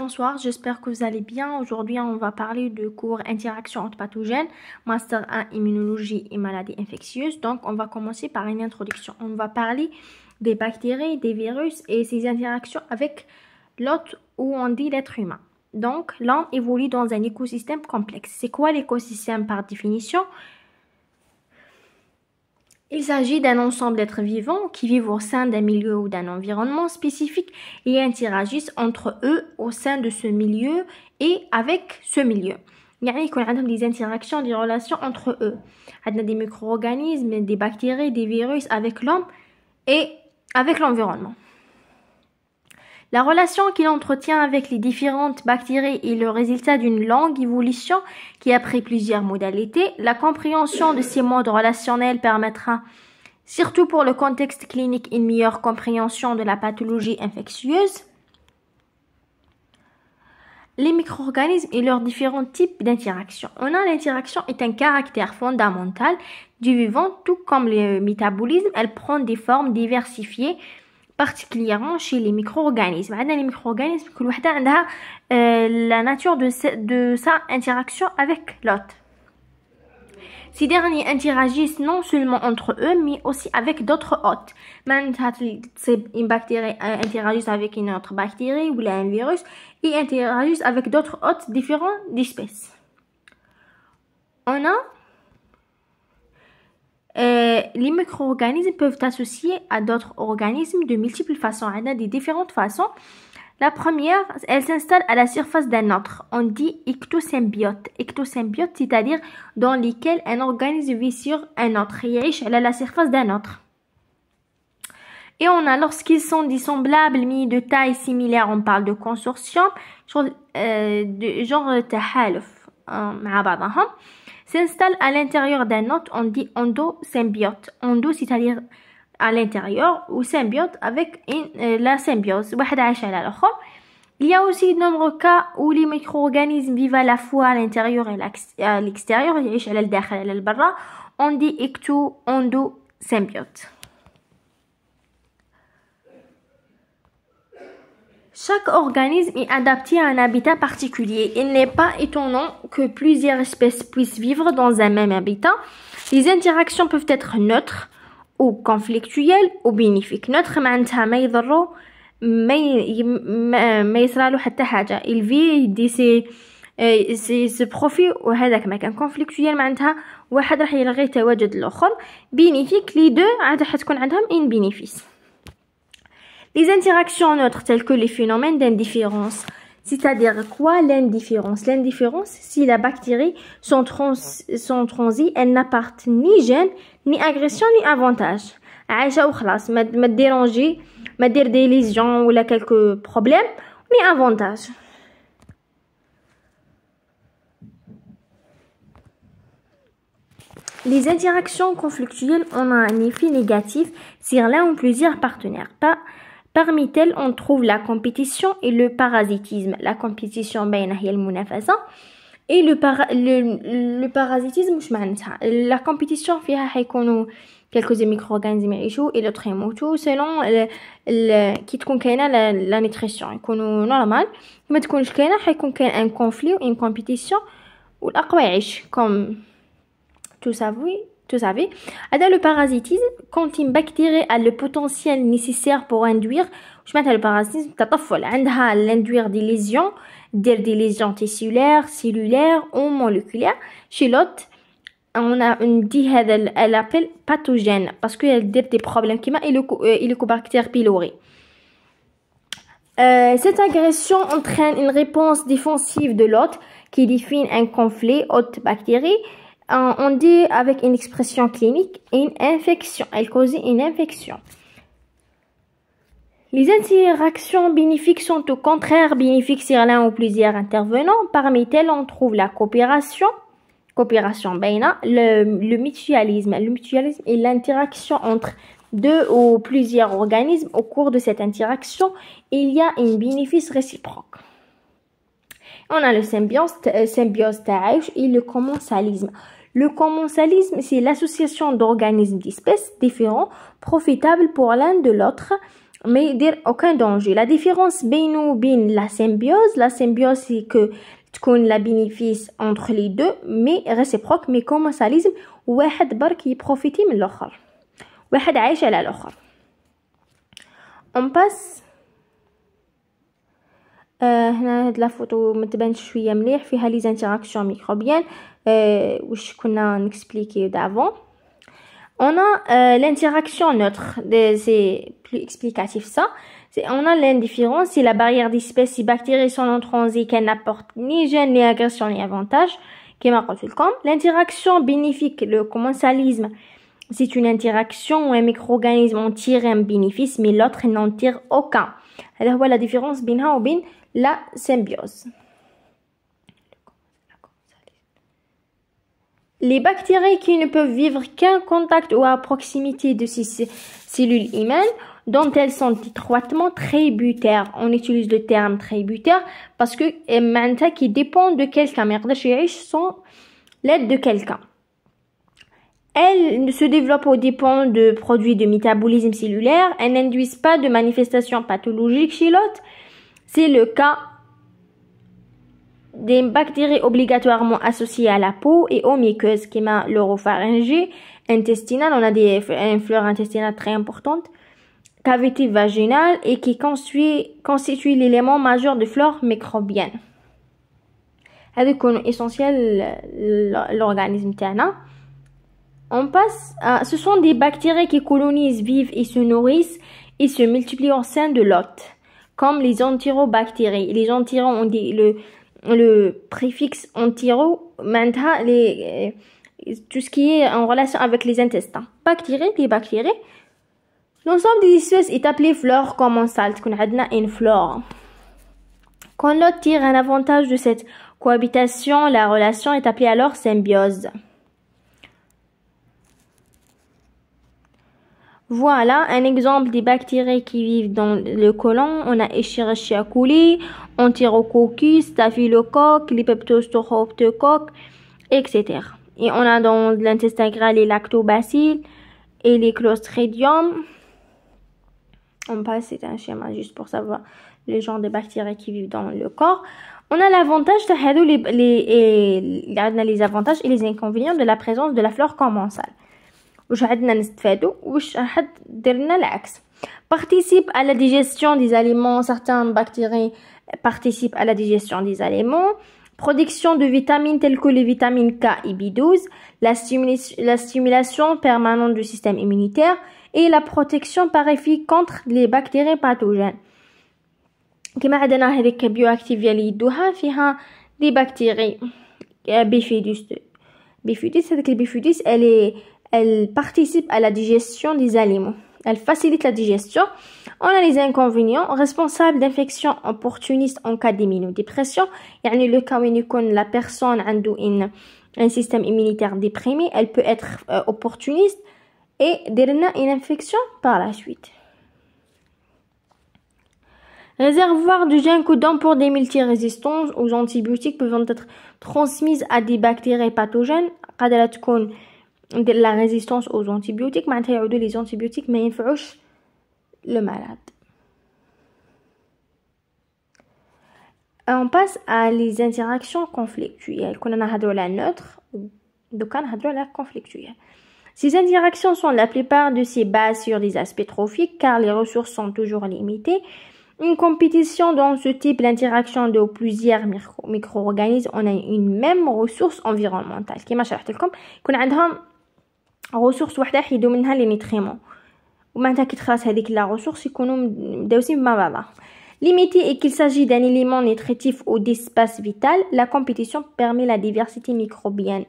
Bonsoir, j'espère que vous allez bien. Aujourd'hui, on va parler de cours interaction entre pathogènes, master 1 immunologie et maladies infectieuses. Donc, on va commencer par une introduction. On va parler des bactéries, des virus et ses interactions avec l'autre ou on dit l'être humain. Donc, l'homme évolue dans un écosystème complexe. C'est quoi l'écosystème par définition il s'agit d'un ensemble d'êtres vivants qui vivent au sein d'un milieu ou d'un environnement spécifique et interagissent entre eux au sein de ce milieu et avec ce milieu. Il y a des interactions, des relations entre eux. a des micro-organismes, des bactéries, des virus avec l'homme et avec l'environnement. La relation qu'il entretient avec les différentes bactéries est le résultat d'une longue évolution qui a pris plusieurs modalités. La compréhension de ces modes relationnels permettra, surtout pour le contexte clinique, une meilleure compréhension de la pathologie infectieuse. Les micro-organismes et leurs différents types d'interactions. On a l'interaction est un caractère fondamental du vivant, tout comme le métabolisme. Elle prend des formes diversifiées particulièrement chez les micro-organismes. les micro-organismes, que euh, la nature de, sa, de sa interaction avec l'autre. Ces derniers interagissent non seulement entre eux, mais aussi avec d'autres hôtes. Maintenant, une bactérie euh, interagit avec une autre bactérie ou un virus et interagit avec d'autres hôtes différents d'espèces. On a euh, les micro-organismes peuvent s'associer à d'autres organismes de multiples façons. On hein, a des différentes façons. La première, elle s'installe à la surface d'un autre. On dit ectosymbiote. Ectosymbiote, c'est-à-dire dans lesquels un organisme vit sur un autre. Il est à la surface d'un autre. Et on a lorsqu'ils sont dissemblables, mais de taille similaire, on parle de consortium, genre, euh, de, genre euh, euh, ah, hein. s'installe à l'intérieur d'un autre, on dit endosymbiote. Endo, c'est-à-dire à, a l'intérieur, ou symbiote avec une, euh, la symbiose. Il y a aussi de nombreux cas où les micro-organismes vivent à la fois à l'intérieur et à l'extérieur, on dit ecto endosymbiote Chaque organisme est adapté à un habitat particulier. Il n'est pas étonnant que plusieurs espèces puissent vivre dans un même habitat. Les interactions peuvent être neutres ou conflictuelles ou bénéfiques. Neutres, il vit d'ici سي بروفي ou ما كان كونفليكتويال معناتها واحد راح يلغي تواجد الاخر بينيفيك لي دو عندهم un bénéfice. Les interactions neutres telles que les phénomènes d'indifférence, c'est-à-dire quoi l'indifférence L'indifférence, si la bactérie sont, trans, elle n'apporte ni gêne, ni agression, ni avantage. عايشه وخلاص me déranger, me dire des lésions ou ولا quelques problèmes, ni avantage. Les interactions conflictuelles ont un effet négatif sur l'un ou plusieurs partenaires, pas Parmi elles, on trouve la compétition et le parasitisme. La compétition, et le, para le, le parasitisme, la compétition, quelques micro-organismes et l'autre est selon qui la nutrition. normal, mais un conflit une compétition, ou comme tout ça, oui. Vous savez, le parasitisme quand une bactérie a le potentiel nécessaire pour induire, je mets le parasitisme, hein, a l'induire des lésions, des lésions tissulaires, cellulaires ou moléculaires chez l'hôte. On a une dit elle appelle pathogène parce qu'elle a des problèmes qui euh, Helicobacter pylori. Euh, cette agression entraîne une réponse défensive de l'hôte qui définit un conflit hôte-bactérie. Euh, on dit avec une expression clinique une infection. Elle cause une infection. Les interactions bénéfiques sont au contraire bénéfiques sur l'un ou plusieurs intervenants. Parmi elles, on trouve la coopération, coopération le mutualisme, le mutualisme est l'interaction entre deux ou plusieurs organismes. Au cours de cette interaction, il y a un bénéfice réciproque on a le symbiose, euh, symbiose et le commensalisme. Le commensalisme, c'est l'association d'organismes d'espèces différents profitables pour l'un de l'autre, mais aucun danger. La différence ou la symbiose, la symbiose c'est que connais la bénéfice entre les deux, mais réciproque, mais commensalisme, واحد qui profite de l'autre. واحد vit à l'autre. On passe photo هنا هاد لافوتو متبانش شويه مليح فيها لي زانتيراكسيون ميكروبيان واش كنا دافون on a euh, l'interaction neutre, c'est plus explicatif ça. On a l'indifférence, c'est la barrière d'espèces si bactéries sont non transies, qu'elles n'apportent ni gêne, ni agression, ni avantage, qui L'interaction bénéfique, le commensalisme, c'est une interaction où un micro-organisme en tire un bénéfice, mais l'autre n'en tire aucun. Alors voilà la différence, entre la symbiose. Les bactéries qui ne peuvent vivre qu'un contact ou à proximité de ces cellules humaines, dont elles sont étroitement tributaires. On utilise le terme tributaire parce que maintenant qui dépend de quelqu'un. Mais sont l'aide de quelqu'un. Elles se développent au dépend de produits de métabolisme cellulaire. Elles n'induisent pas de manifestations pathologiques chez l'hôte. C'est le cas des bactéries obligatoirement associées à la peau et aux muqueuses, qui m'a l'oropharyngée intestinale, on a des fleurs intestinales très importantes, cavité vaginale et qui constitue, l'élément majeur de flore microbienne. est essentiel l'organisme on passe ce sont des bactéries qui colonisent vivent et se nourrissent et se multiplient au sein de l'hôte comme les antirobactéries, Les antirobactéries ont dit le, préfixe antiro, maintenant, euh, tout ce qui est en relation avec les intestins. Bactéries, les bactéries. L'ensemble des espèces est appelé flore commensale, qu'on a une flore. Quand l'autre tire un avantage de cette cohabitation, la relation est appelée alors symbiose. Voilà un exemple des bactéries qui vivent dans le côlon. On a Escherichia coli, Enterococcus, Staphylocoque, les etc. Et on a dans l'intestin grêle les lactobacilles et les clostridium. On passe, c'est un schéma juste pour savoir les genres de bactéries qui vivent dans le corps. On a l'avantage, les, les avantages et les inconvénients de la présence de la flore commensale. واش عندنا نستفادو واش راح العكس participe à la digestion des aliments Certaines bactéries participent à la digestion des aliments production de vitamines telles que les vitamines K et B12 la, stimulation, permanente du système immunitaire et la protection par effet contre les bactéries pathogènes كما عندنا هذيك اكتيف اللي يدوها فيها لي بكتيري بيفيدوس بيفيدوس هذيك البيفيدوس elle participe à la digestion des aliments. Elle facilite la digestion. On a les inconvénients responsables d'infections opportunistes en cas d'immunodépression. يعني le cas où la personne a un système immunitaire déprimé, elle peut être euh, opportuniste et derrière une infection par la suite. Réservoir de codants pour des multirésistances aux antibiotiques peuvent être transmises à des bactéries pathogènes la résistance aux antibiotiques زونتيبيوتيك معناتها يعودوا لي زونتيبيوتيك ما le malade on passe à les interactions conflictuelles كنا نهضروا la neutre دوكا نهضروا على conflictuelles Ces interactions sont la plupart de ces bases sur des aspects trophiques car les ressources sont toujours limitées. Une compétition dans ce type d'interaction de plusieurs micro-organismes, on a une même ressource environnementale. Comme un ressources وحده حيدو منها لي نيتريمون ومعناتها كي تخلص هذيك لا ressource Limité et qu'il s'agit d'un élément nutritif ou d'espace vital, la compétition permet la diversité microbienne.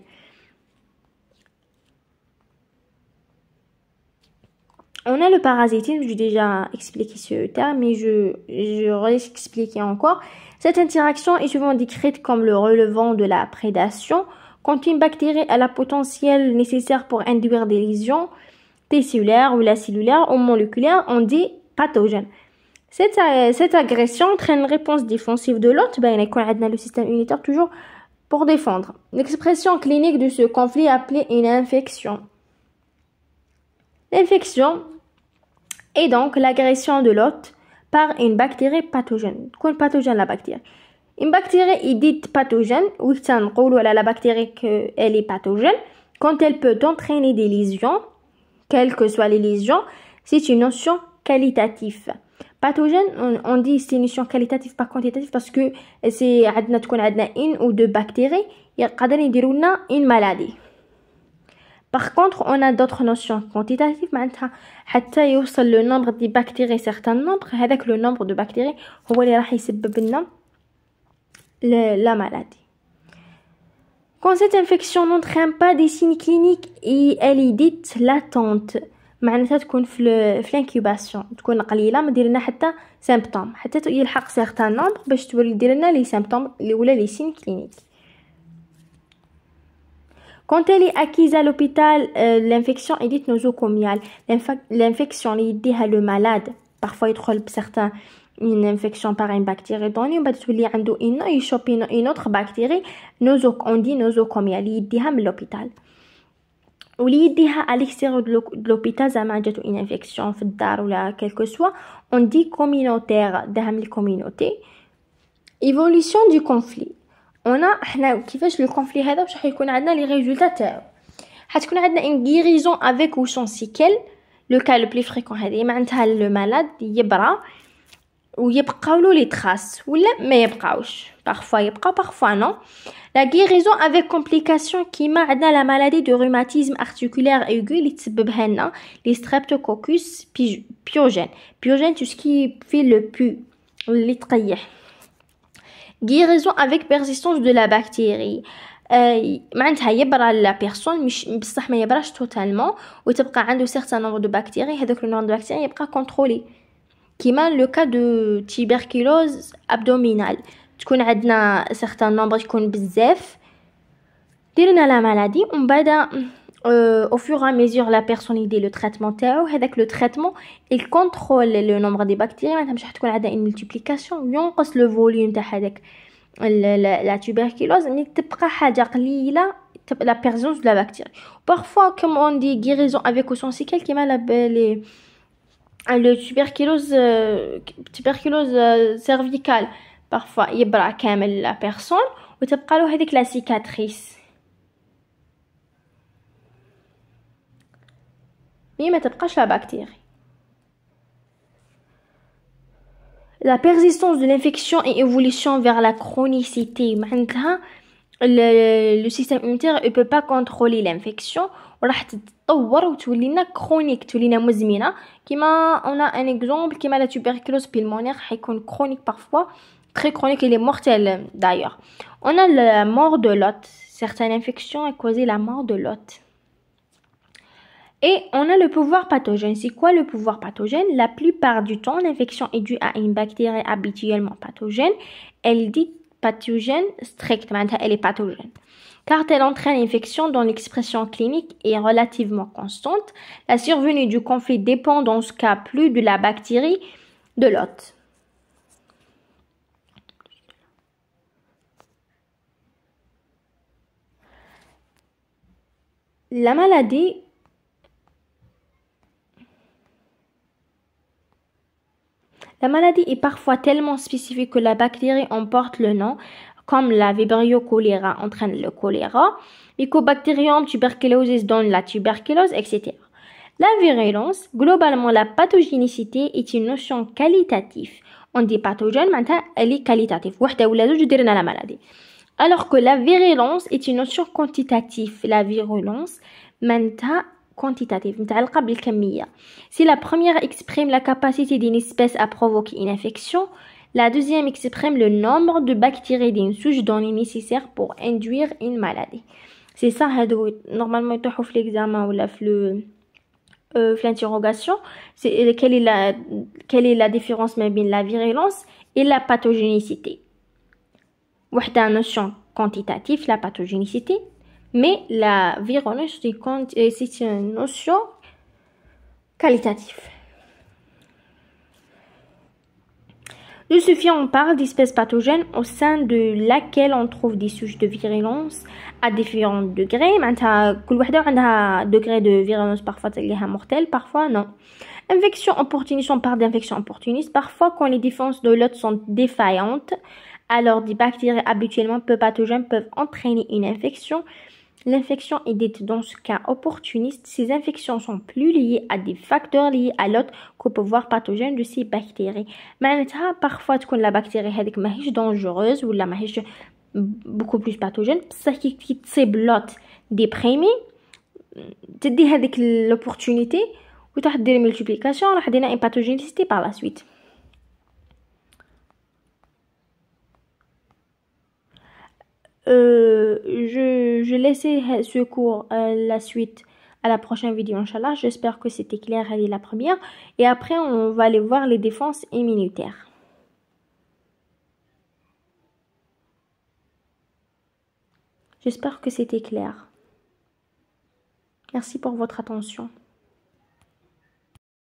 On a le parasitisme, j'ai déjà expliqué ce terme, mais je, je réexpliquerai encore. Cette interaction est souvent décrite comme le relevant de la prédation quand une bactérie a la potentiel nécessaire pour induire des lésions tessulaires ou la cellulaire ou moléculaires, on dit pathogène. Cette, euh, cette agression entraîne réponse défensive de l'hôte, ben, a le système immunitaire toujours pour défendre. L'expression clinique de ce conflit est appelée une infection. L'infection est donc l'agression de l'hôte par une bactérie pathogène. Quoi pathogène la bactérie une bactérie est dite pathogène, Ou que la bactérie est pathogène, quand elle peut entraîner des lésions, quelles que soient les lésions, c'est une notion qualitative. Pathogène, on, dit c'est une notion qualitative par quantitative parce que c'est une ou deux bactéries, une maladie. Par contre, on a d'autres notions quantitatives, maintenant حتى le nombre de bactéries certains nombre, avec le nombre de bactéries هو اللي راح يسبب لنا la maladie. Quand cette infection n'entraîne pas des signes cliniques et elle est dite latente, معناتها تكون في que c'est تكون قليله ما دير لنا حتى سيمبتوم حتى يلحق سيغتان نومبر باش تولي دير لنا les سيمبتوم les ou لي signes cliniques. Quand elle est acquise à l'hôpital, euh, l'infection est dite nosocomiale. L'infection est dite le malade. Parfois, il trouve certains une infection par une bactérie dans on bas tout le monde ou une autre une autre bactérie nous on dit nous on commet à l'hôpital ou l'idée à l'extérieur de l'hôpital ça m'a dit une infection fait d'art ou quelque que soit on dit communautaire d'âme la communauté. évolution du conflit on a qui fait le conflit à d'abord chaque les résultats euh. parce qu'on a une guérison avec ou sans le cas le plus fréquent c'est le malade il ou il n'y a pas de traces, ou non, il n'y pas traces, parfois parfois non La guérison avec complication qui m'a à la maladie de rhumatisme articulaire aiguë, qui les streptococcus pyogène Pyogène, c'est ce qui fait le pu, les Guérison avec persistance de la bactérie. la euh, personne ne pas totalement, ou il y a un certain nombre de bactéries, et le nombre de bactéries est contrôlé. Qui le cas de tuberculose abdominale. Tu connais un certain nombre qui a la maladie, on au fur et à mesure la personne le traitement. Le traitement, il contrôle le nombre des bactéries. Maintenant, je vais vous une multiplication. on le le volume de la tuberculose. Il la présence de la bactérie. Parfois, comme on dit, guérison avec le sens cicale qui m'a la belle. Ah, le tuberculose euh, tuberculose euh, cervicale parfois يبرع كامل personne personne وتبقى له هذيك لا la cicatrice tu as la bactérie La persistance de l'infection et évolution vers la chronicité. Le, le système immunitaire ne peut pas contrôler l'infection on a un exemple qui تولي la tuberculose pulmonaire, اون ان اكزومبل كيما très chronique elle est mortelle d'ailleurs. On a la mort de l'hôte. Certaines infections ont causé la mort de l'hôte. Et on a le pouvoir pathogène. C'est quoi le pouvoir pathogène La plupart du temps, l'infection est due à une bactérie habituellement pathogène. Elle dit pathogène strictement, elle est pathogène car elle entraîne infection dont l'expression clinique est relativement constante. La survenue du conflit dépend dans ce cas plus de la bactérie de l'hôte. La maladie La maladie est parfois tellement spécifique que la bactérie en porte le nom comme la vibrio choléra entraîne le choléra, mycobacterium tuberculosis donne la tuberculose, etc. La virulence, globalement la pathogénicité est une notion qualitative. On dit pathogène, maintenant elle est qualitative. la maladie. Alors que la virulence est une notion quantitative. La virulence, maintenant quantitative si la première exprime la capacité d'une espèce à provoquer une infection la deuxième exprime le nombre de bactéries d'une souche dont est nécessaire pour induire une maladie. C'est ça, normalement, tu as l'examen ou la l'interrogation, euh, c'est quelle est la quelle est la différence entre la virulence et la pathogénicité. Une notion quantitative la pathogénicité, mais la virulence c'est une notion qualitative. De ce on parle d'espèce pathogènes au sein de laquelle on trouve des souches de virulence à différents degrés. Maintenant, كل a degré de virulence parfois c'est mortel, parfois non. Infection opportuniste, on parle d'infection opportuniste. Parfois, quand les défenses de l'autre sont défaillantes, alors des bactéries habituellement peu pathogènes peuvent entraîner une infection. L'infection est dite dans ce cas opportuniste. Ces infections sont plus liées à des facteurs liés à l'autre qu'au pouvoir pathogène de ces bactéries. معناتها parfois quand la bactérie هذيك ماهيش dangereuse ou la ماهيش beaucoup plus pathogène c'est qui te l'hôte déprimé tu as l'opportunité ou la multiplication et de une pathogénicité par la suite. Euh, je, je laissais ce cours la suite à la prochaine vidéo, Inch'Allah. J'espère que c'était clair, elle est la première. Et après, on va aller voir les défenses immunitaires J'espère que c'était clair. Merci pour votre attention.